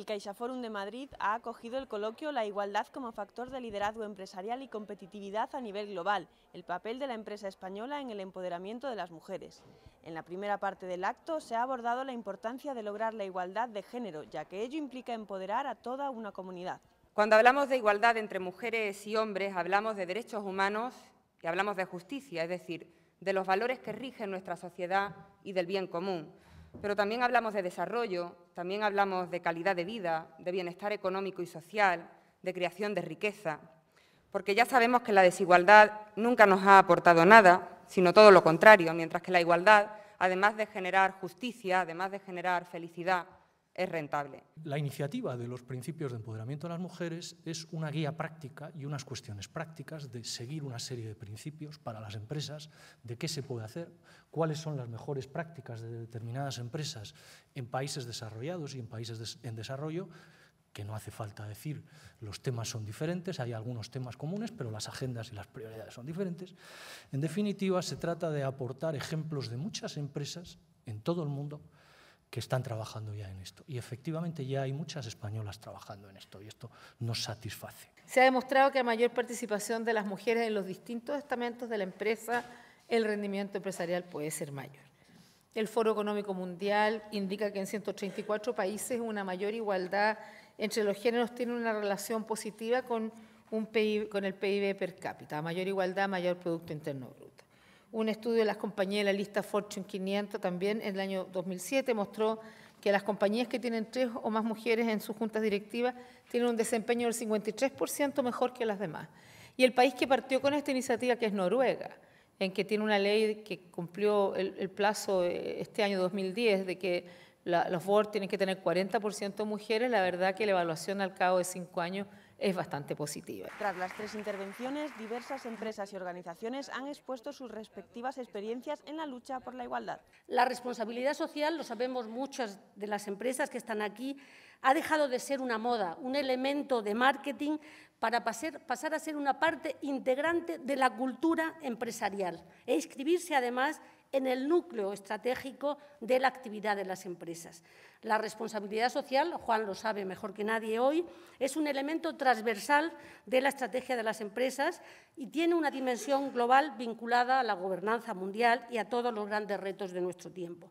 El CaixaForum de Madrid ha acogido el coloquio La igualdad como factor de liderazgo empresarial y competitividad a nivel global, el papel de la empresa española en el empoderamiento de las mujeres. En la primera parte del acto se ha abordado la importancia de lograr la igualdad de género, ya que ello implica empoderar a toda una comunidad. Cuando hablamos de igualdad entre mujeres y hombres, hablamos de derechos humanos y hablamos de justicia, es decir, de los valores que rigen nuestra sociedad y del bien común. Pero también hablamos de desarrollo, también hablamos de calidad de vida, de bienestar económico y social, de creación de riqueza, porque ya sabemos que la desigualdad nunca nos ha aportado nada, sino todo lo contrario, mientras que la igualdad, además de generar justicia, además de generar felicidad, la iniciativa de los principios de empoderamiento de las mujeres es una guía práctica y unas cuestiones prácticas de seguir una serie de principios para las empresas, de qué se puede hacer, cuáles son las mejores prácticas de determinadas empresas en países desarrollados y en países en desarrollo que no hace falta decir, los temas son diferentes, hay algunos temas comunes, pero las agendas y las prioridades son diferentes. En definitiva, se trata de aportar ejemplos de muchas empresas en todo el mundo que están trabajando ya en esto. Y efectivamente ya hay muchas españolas trabajando en esto y esto nos satisface. Se ha demostrado que a mayor participación de las mujeres en los distintos estamentos de la empresa, el rendimiento empresarial puede ser mayor. El Foro Económico Mundial indica que en 134 países una mayor igualdad entre los géneros tiene una relación positiva con, un con el PIB per cápita. mayor igualdad, mayor Producto Interno Bruto. Un estudio de las compañías de la lista Fortune 500 también en el año 2007 mostró que las compañías que tienen tres o más mujeres en sus juntas directivas tienen un desempeño del 53% mejor que las demás. Y el país que partió con esta iniciativa, que es Noruega, en que tiene una ley que cumplió el, plazo eh, este año 2010 de que los boards tienen que tener 40% mujeres, la verdad que la evaluación al cabo de cinco años es bastante positiva. Tras las tres intervenciones, diversas empresas y organizaciones han expuesto sus respectivas experiencias en la lucha por la igualdad. La responsabilidad social, lo sabemos muchas de las empresas que están aquí, ha dejado de ser una moda, un elemento de marketing para pasar, a ser una parte integrante de la cultura empresarial e inscribirse además en el núcleo estratégico de la actividad de las empresas. La responsabilidad social, Juan lo sabe mejor que nadie hoy, es un elemento transversal de la estrategia de las empresas y tiene una dimensión global vinculada a la gobernanza mundial y a todos los grandes retos de nuestro tiempo.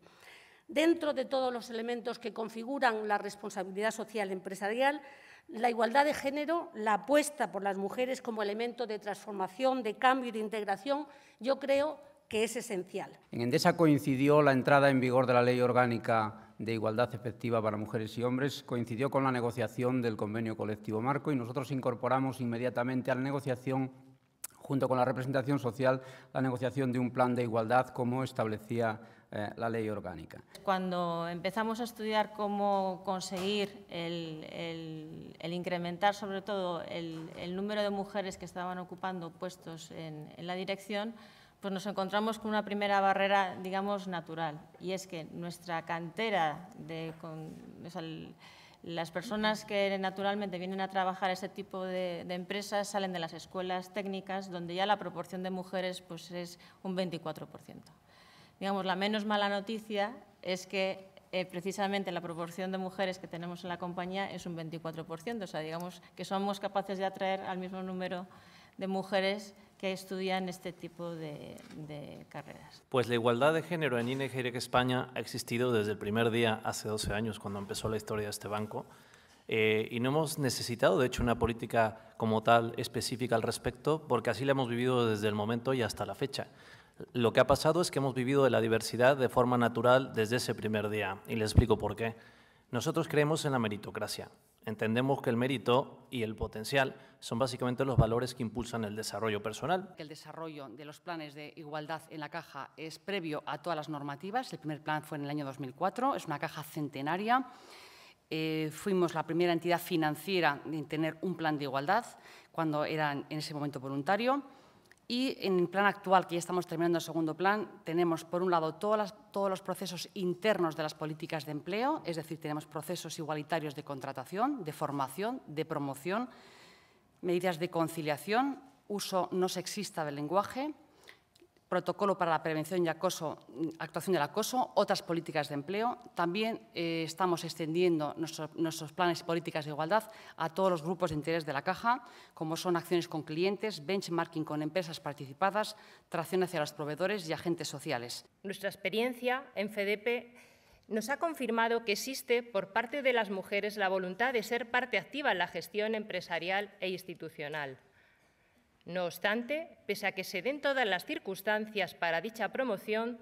Dentro de todos los elementos que configuran la responsabilidad social empresarial, la igualdad de género, la apuesta por las mujeres como elemento de transformación, de cambio y de integración, yo creo que es esencial. En Endesa coincidió la entrada en vigor de la Ley Orgánica de Igualdad Efectiva para Mujeres y Hombres, coincidió con la negociación del convenio colectivo marco y nosotros incorporamos inmediatamente a la negociación junto con la representación social, la negociación de un plan de igualdad como establecía eh, la ley orgánica. Cuando empezamos a estudiar cómo conseguir el, incrementar sobre todo el, número de mujeres que estaban ocupando puestos en la dirección, pues nos encontramos con una primera barrera, digamos, natural, y es que nuestra cantera de las personas que naturalmente vienen a trabajar ...a ese tipo de, empresas salen de las escuelas técnicas, donde ya la proporción de mujeres pues, es un 24%. Digamos, la menos mala noticia es que eh, precisamente la proporción de mujeres que tenemos en la compañía es un 24%, o sea, digamos que somos capaces de atraer al mismo número de mujeres que estudian este tipo de, carreras. Pues la igualdad de género en INE España ha existido desde el primer día, hace 12 años, cuando empezó la historia de este banco. Eh, y no hemos necesitado, de hecho, una política como tal específica al respecto, porque así la hemos vivido desde el momento y hasta la fecha. Lo que ha pasado es que hemos vivido de la diversidad de forma natural desde ese primer día, y les explico por qué. Nosotros creemos en la meritocracia. Entendemos que el mérito y el potencial son básicamente los valores que impulsan el desarrollo personal. El desarrollo de los planes de igualdad en la caja es previo a todas las normativas. El primer plan fue en el año 2004, es una caja centenaria. Eh, fuimos la primera entidad financiera en tener un plan de igualdad, cuando era en ese momento voluntario. Y en el plan actual, que ya estamos terminando el segundo plan, tenemos por un lado todos los procesos internos de las políticas de empleo, es decir, tenemos procesos igualitarios de contratación, de formación, de promoción, medidas de conciliación, uso no sexista del lenguaje, protocolo para la prevención y acoso, actuación del acoso, otras políticas de empleo. También eh, estamos extendiendo nuestros planes y políticas de igualdad a todos los grupos de interés de la caja, como son acciones con clientes, benchmarking con empresas participadas, tracción hacia los proveedores y agentes sociales. Nuestra experiencia en FEDEPE nos ha confirmado que existe por parte de las mujeres la voluntad de ser parte activa en la gestión empresarial e institucional. No obstante, pese a que se den todas las circunstancias para dicha promoción,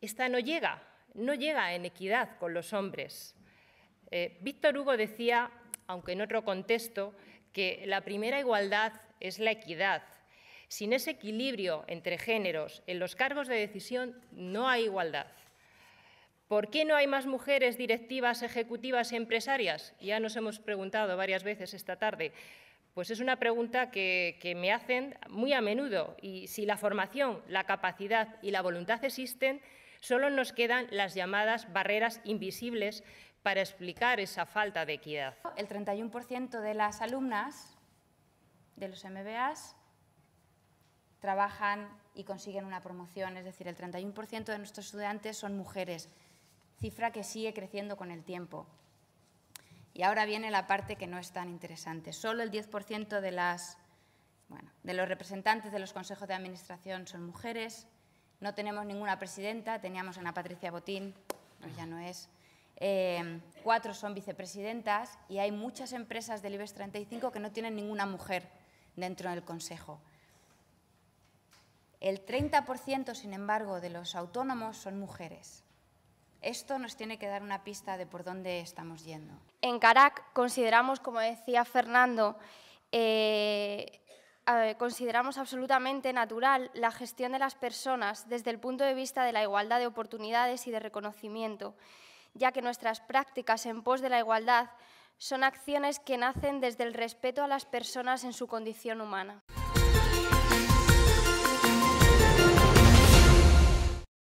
esta no llega, no llega en equidad con los hombres. Eh, Víctor Hugo decía, aunque en otro contexto, que la primera igualdad es la equidad. Sin ese equilibrio entre géneros en los cargos de decisión no hay igualdad. ¿Por qué no hay más mujeres directivas, ejecutivas y empresarias? Ya nos hemos preguntado varias veces esta tarde. Pues es una pregunta que, me hacen muy a menudo y si la formación, la capacidad y la voluntad existen, solo nos quedan las llamadas barreras invisibles para explicar esa falta de equidad. El 31% de las alumnas de los MBAs trabajan y consiguen una promoción, es decir, el 31% de nuestros estudiantes son mujeres, cifra que sigue creciendo con el tiempo. Y ahora viene la parte que no es tan interesante. Solo el 10% de, las, bueno, de los representantes de los consejos de administración son mujeres. No tenemos ninguna presidenta, teníamos a Ana Patricia Botín, pues ya no es. Eh, cuatro son vicepresidentas y hay muchas empresas del IBEX 35 que no tienen ninguna mujer dentro del consejo. El 30%, sin embargo, de los autónomos son mujeres. Esto nos tiene que dar una pista de por dónde estamos yendo. En Carac consideramos, como decía Fernando, eh, consideramos absolutamente natural la gestión de las personas desde el punto de vista de la igualdad de oportunidades y de reconocimiento, ya que nuestras prácticas en pos de la igualdad son acciones que nacen desde el respeto a las personas en su condición humana.